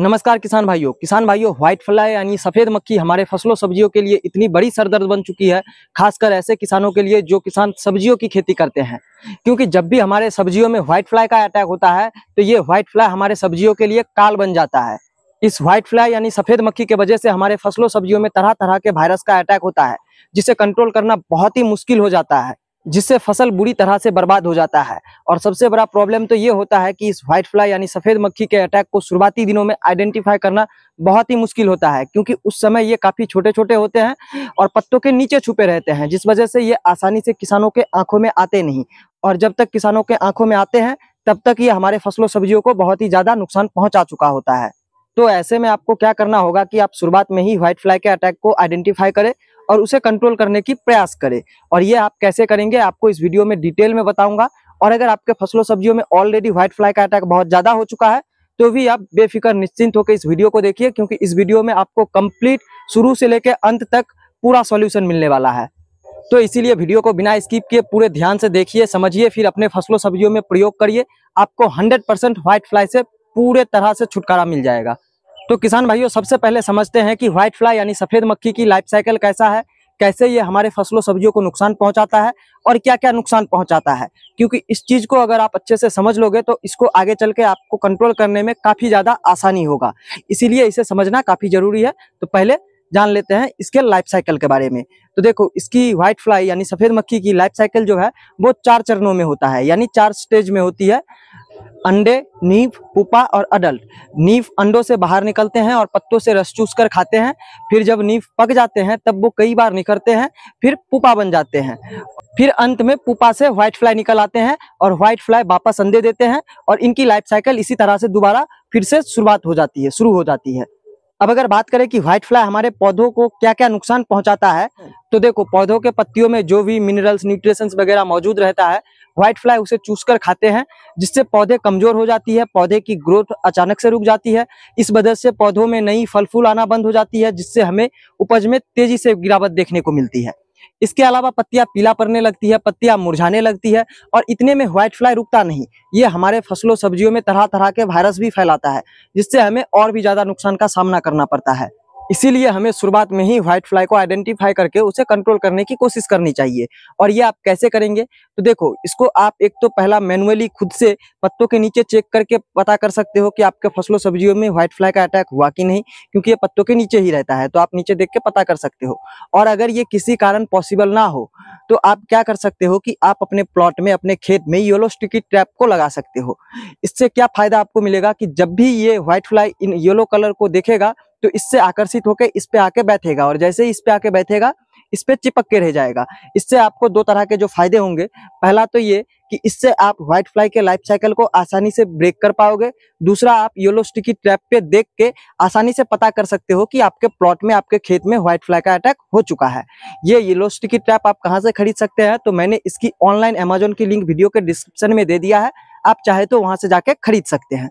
नमस्कार किसान भाइयों किसान भाइयों व्हाइट फ्लाई यानी सफेद मक्खी हमारे फसलों सब्जियों के लिए इतनी बड़ी सरदर्द बन चुकी है खासकर ऐसे किसानों के लिए जो किसान सब्जियों की खेती करते हैं क्योंकि जब भी हमारे सब्जियों में व्हाइट फ्लाई का अटैक होता है तो ये व्हाइट फ्लाई हमारे सब्जियों के लिए काल बन जाता है इस व्हाइट फ्लाई यानी सफेद मक्खी के वजह से हमारे फसलों सब्जियों में तरह तरह के वायरस का अटैक होता है जिसे कंट्रोल करना बहुत ही मुश्किल हो जाता है जिससे फसल बुरी तरह से बर्बाद हो जाता है और सबसे बड़ा प्रॉब्लम तो ये होता है कि इस व्हाइट फ्लाई यानी सफ़ेद मक्खी के अटैक को शुरुआती दिनों में आइडेंटिफाई करना बहुत ही मुश्किल होता है क्योंकि उस समय ये काफ़ी छोटे छोटे होते हैं और पत्तों के नीचे छुपे रहते हैं जिस वजह से ये आसानी से किसानों के आंखों में आते नहीं और जब तक किसानों के आंखों में आते हैं तब तक ये हमारे फसलों सब्जियों को बहुत ही ज़्यादा नुकसान पहुँचा चुका होता है तो ऐसे में आपको क्या करना होगा कि आप शुरुआत में ही व्हाइट फ्लाई के अटैक को आइडेंटिफाई करें और उसे कंट्रोल करने की प्रयास करें और ये आप कैसे करेंगे आपको इस वीडियो में डिटेल में बताऊंगा और अगर आपके फसलों सब्जियों में ऑलरेडी व्हाइट फ्लाई का अटैक बहुत ज्यादा हो चुका है तो भी आप बेफिक्र निश्चिंत होकर इस वीडियो को देखिए क्योंकि इस वीडियो में आपको कंप्लीट शुरू से लेकर अंत तक पूरा सॉल्यूशन मिलने वाला है तो इसीलिए वीडियो को बिना स्किप किए पूरे ध्यान से देखिए समझिए फिर अपने फसलों सब्जियों में प्रयोग करिए आपको 100 परसेंट व्हाइट फ्लाई से पूरे तरह से छुटकारा मिल जाएगा तो किसान भाइयों सबसे पहले समझते हैं कि व्हाइट फ्लाई यानी सफ़ेद मक्खी की लाइफ साइकिल कैसा है कैसे ये हमारे फसलों सब्जियों को नुकसान पहुंचाता है और क्या क्या नुकसान पहुंचाता है क्योंकि इस चीज़ को अगर आप अच्छे से समझ लोगे तो इसको आगे चल के आपको कंट्रोल करने में काफ़ी ज़्यादा आसानी होगा इसीलिए इसे समझना काफ़ी ज़रूरी है तो पहले जान लेते हैं इसके लाइफ साइकिल के बारे में तो देखो इसकी व्हाइट फ्लाई यानी सफ़ेद मक्खी की लाइफ साइकिल जो है वो चार चरणों में होता है यानी चार स्टेज में होती है अंडे नींव पुपा और अडल्ट नींव अंडों से बाहर निकलते हैं और पत्तों से रस चूस कर खाते हैं फिर जब नींव पक जाते हैं तब वो कई बार निकलते हैं फिर पुपा बन जाते हैं फिर अंत में पुपा से व्हाइट फ्लाई निकल आते हैं और व्हाइट फ्लाई वापस अंडे देते हैं और इनकी लाइफ साइकिल इसी तरह से दोबारा फिर से शुरुआत हो जाती है शुरू हो जाती है अब अगर बात करें कि व्हाइट फ्लाई हमारे पौधों को क्या क्या नुकसान पहुंचाता है तो देखो पौधों के पत्तियों में जो भी मिनरल्स न्यूट्रिशंस वगैरह मौजूद रहता है व्हाइट फ्लाई उसे चूस कर खाते हैं जिससे पौधे कमजोर हो जाती है पौधे की ग्रोथ अचानक से रुक जाती है इस वजह से पौधों में नई फल फूल आना बंद हो जाती है जिससे हमें उपज में तेजी से गिरावट देखने को मिलती है इसके अलावा पत्तियां पीला पड़ने लगती है पत्तियां मुरझाने लगती है और इतने में व्हाइट फ्लाई रुकता नहीं ये हमारे फसलों सब्जियों में तरह तरह के वायरस भी फैलाता है जिससे हमें और भी ज्यादा नुकसान का सामना करना पड़ता है इसीलिए हमें शुरुआत में ही व्हाइट फ्लाई को आइडेंटिफाई करके उसे कंट्रोल करने की कोशिश करनी चाहिए और ये आप कैसे करेंगे तो देखो इसको आप एक तो पहला मैनुअली खुद से पत्तों के नीचे चेक करके पता कर सकते हो कि आपके फसलों सब्जियों में व्हाइट फ्लाई का अटैक हुआ कि नहीं क्योंकि ये पत्तों के नीचे ही रहता है तो आप नीचे देख के पता कर सकते हो और अगर ये किसी कारण पॉसिबल ना हो तो आप क्या कर सकते हो कि आप अपने प्लॉट में अपने खेत में येलो स्टिकी ट्रैप को लगा सकते हो इससे क्या फायदा आपको मिलेगा कि जब भी ये व्हाइट फ्लाई इन येलो कलर को देखेगा तो इससे आकर्षित होकर इस पे आके बैठेगा और जैसे ही इस पे आके बैठेगा इस पे चिपक के रह जाएगा इससे आपको दो तरह के जो फायदे होंगे पहला तो ये कि इससे आप व्हाइट फ्लाई के लाइफ साइकिल को आसानी से ब्रेक कर पाओगे दूसरा आप येलो स्टिकी ट्रैप पे देख के आसानी से पता कर सकते हो कि आपके प्लॉट में आपके खेत में व्हाइट फ्लाई का अटैक हो चुका है ये येलो स्टिकी ट्रैप आप कहाँ से खरीद सकते हैं तो मैंने इसकी ऑनलाइन अमेजोन की लिंक वीडियो के डिस्क्रिप्शन में दे दिया है आप चाहे तो वहां से जाके खरीद सकते हैं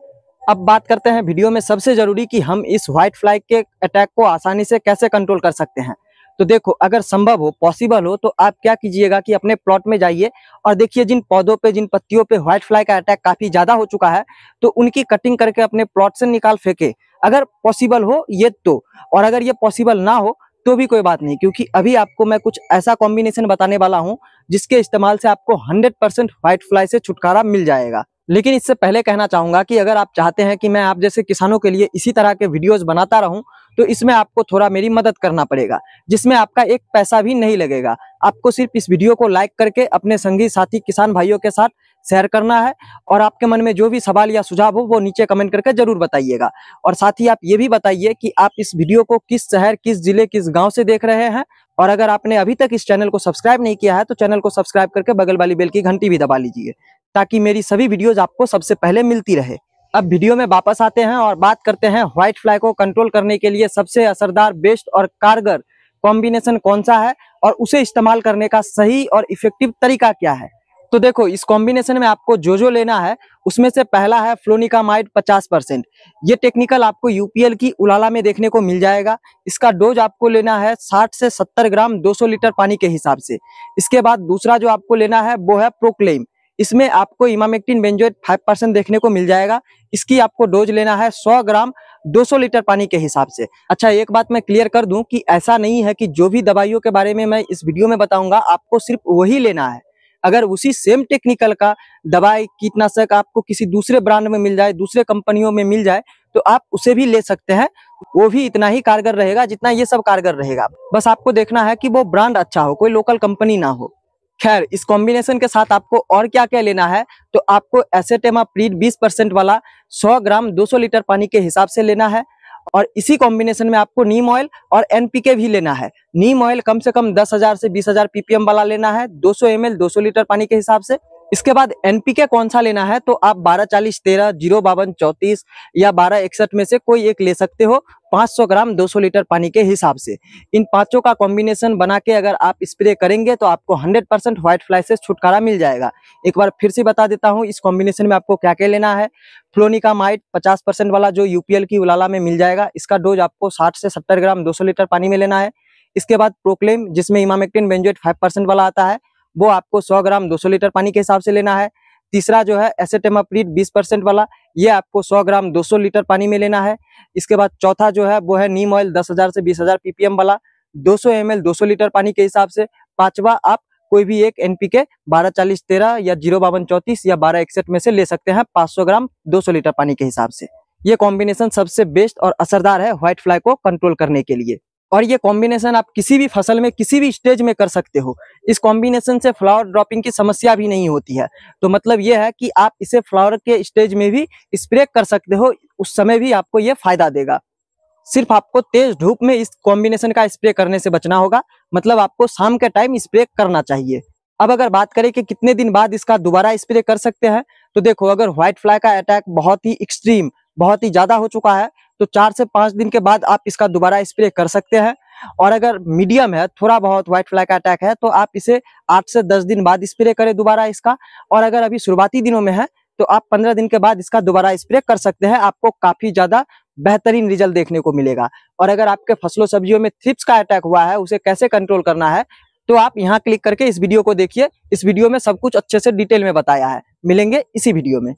अब बात करते हैं वीडियो में सबसे जरूरी कि हम इस व्हाइट फ्लाई के अटैक को आसानी से कैसे कंट्रोल कर सकते हैं तो देखो अगर संभव हो पॉसिबल हो तो आप क्या कीजिएगा कि अपने प्लॉट में जाइए और देखिए जिन पौधों पे जिन पत्तियों पे व्हाइट फ्लाई का अटैक काफी ज्यादा हो चुका है तो उनकी कटिंग करके अपने प्लॉट से निकाल फेंके अगर पॉसिबल हो ये तो और अगर ये पॉसिबल ना हो तो भी कोई बात नहीं क्योंकि अभी आपको मैं कुछ ऐसा कॉम्बिनेशन बताने वाला हूँ जिसके इस्तेमाल से आपको हंड्रेड परसेंट व्हाइट फ्लाई से छुटकारा मिल जाएगा लेकिन इससे पहले कहना चाहूंगा कि अगर आप चाहते हैं कि मैं आप जैसे किसानों के लिए इसी तरह के वीडियोस बनाता रहूं तो इसमें आपको थोड़ा मेरी मदद करना पड़ेगा जिसमें आपका एक पैसा भी नहीं लगेगा आपको सिर्फ इस वीडियो को लाइक करके अपने संगी साथी किसान भाइयों के साथ शेयर करना है और आपके मन में जो भी सवाल या सुझाव हो वो नीचे कमेंट करके जरूर बताइएगा और साथ ही आप ये भी बताइए कि आप इस वीडियो को किस शहर किस जिले किस गांव से देख रहे हैं और अगर आपने अभी तक इस चैनल को सब्सक्राइब नहीं किया है तो चैनल को सब्सक्राइब करके बगल वाली बेल की घंटी भी दबा लीजिए ताकि मेरी सभी वीडियोज आपको सबसे पहले मिलती रहे अब वीडियो में वापस आते हैं और बात करते हैं व्हाइट फ्लाई को कंट्रोल करने के लिए सबसे असरदार बेस्ट और कारगर कॉम्बिनेशन कौन सा है और उसे इस्तेमाल करने का सही और इफेक्टिव तरीका क्या है तो देखो इस कॉम्बिनेशन में आपको जो जो लेना है उसमें से पहला है फ्लोनिकामाइड 50 परसेंट ये टेक्निकल आपको यूपीएल की उलाला में देखने को मिल जाएगा इसका डोज आपको लेना है 60 से 70 ग्राम 200 लीटर पानी के हिसाब से इसके बाद दूसरा जो आपको लेना है वो है प्रोक्लेम इसमें आपको इमामेक्टिन बेंजोइ फाइव परसेंट देखने को मिल जाएगा इसकी आपको डोज लेना है सौ ग्राम 200 लीटर पानी के हिसाब से अच्छा एक बात मैं क्लियर कर दूं कि ऐसा नहीं है कि जो भी दवाइयों के बारे में मैं इस वीडियो में बताऊंगा आपको सिर्फ वही लेना है अगर उसी सेम टेक्निकल का दवाई कीटनाशक आपको किसी दूसरे ब्रांड में मिल जाए दूसरे कंपनियों में मिल जाए तो आप उसे भी ले सकते हैं वो भी इतना ही कारगर रहेगा जितना ये सब कारगर रहेगा बस आपको देखना है कि वो ब्रांड अच्छा हो कोई लोकल कंपनी ना हो खैर इस कॉम्बिनेशन के साथ आपको और क्या क्या लेना है तो आपको एसेटेमा प्रीड 20 परसेंट वाला 100 ग्राम 200 लीटर पानी के हिसाब से लेना है और इसी कॉम्बिनेशन में आपको नीम ऑयल और एनपीके भी लेना है नीम ऑयल कम से कम दस हजार से बीस हजार पीपीएम वाला लेना है 200 एम 200 लीटर पानी के हिसाब से इसके बाद एनपीके कौन सा लेना है तो आप बारह चालीस तेरह जीरो बावन चौतीस या बारह इकसठ में से कोई एक ले सकते हो 500 ग्राम 200 लीटर पानी के हिसाब से इन पांचों का कॉम्बिनेशन बना के अगर आप स्प्रे करेंगे तो आपको 100 परसेंट व्हाइट फ्लाई से छुटकारा मिल जाएगा एक बार फिर से बता देता हूँ इस कॉम्बिनेशन में आपको क्या क्या लेना है फ्लोनिका माइट पचास परसेंट वाला जो यूपीएल की उलाला में मिल जाएगा इसका डोज आपको साठ से सत्तर ग्राम दो लीटर पानी में लेना है इसके बाद प्रोक्लेम जिसमें इमामेक्टिन बेंजोएट फाइव परसेंट वाला आता है वो आपको 100 ग्राम 200 लीटर पानी के हिसाब से लेना है तीसरा जो है एसेटेमाप्रीट 20 परसेंट वाला ये आपको 100 ग्राम 200 लीटर पानी में लेना है इसके बाद चौथा जो है वो है नीम ऑयल 10,000 से 20,000 पीपीएम वाला 200 एमएल 200 लीटर पानी के हिसाब से पांचवा आप कोई भी एक एनपीके बारह चालीस तेरह या जीरो बावन चौतीस या बारह इकसठ में से ले सकते हैं पाँच ग्राम दो लीटर पानी के हिसाब से ये कॉम्बिनेशन सबसे बेस्ट और असरदार है व्हाइट फ्लाई को कंट्रोल करने के लिए और ये कॉम्बिनेशन आप किसी भी फसल में किसी भी स्टेज में कर सकते हो इस कॉम्बिनेशन से फ्लावर ड्रॉपिंग की समस्या भी नहीं होती है तो मतलब ये है कि आप इसे फ्लावर के स्टेज में भी स्प्रे कर सकते हो उस समय भी आपको ये फायदा देगा सिर्फ आपको तेज धूप में इस कॉम्बिनेशन का स्प्रे करने से बचना होगा मतलब आपको शाम के टाइम स्प्रे करना चाहिए अब अगर बात करें कि कितने दिन बाद इसका दोबारा स्प्रे कर सकते हैं तो देखो अगर व्हाइट फ्लाई का अटैक बहुत ही एक्सट्रीम बहुत ही ज्यादा हो चुका है तो चार से पांच दिन के बाद आप इसका दोबारा स्प्रे कर सकते हैं और अगर मीडियम है थोड़ा बहुत व्हाइट फ्लाई का अटैक है तो आप इसे आठ से दस दिन बाद स्प्रे करें दोबारा इसका और अगर अभी शुरुआती दिनों में है तो आप पंद्रह दिन के बाद इसका दोबारा स्प्रे कर सकते हैं आपको काफी ज्यादा बेहतरीन रिजल्ट देखने को मिलेगा और अगर आपके फसलों सब्जियों में थ्रिप्स का अटैक हुआ है उसे कैसे कंट्रोल करना है तो आप यहाँ क्लिक करके इस वीडियो को देखिए इस वीडियो में सब कुछ अच्छे से डिटेल में बताया है मिलेंगे इसी वीडियो में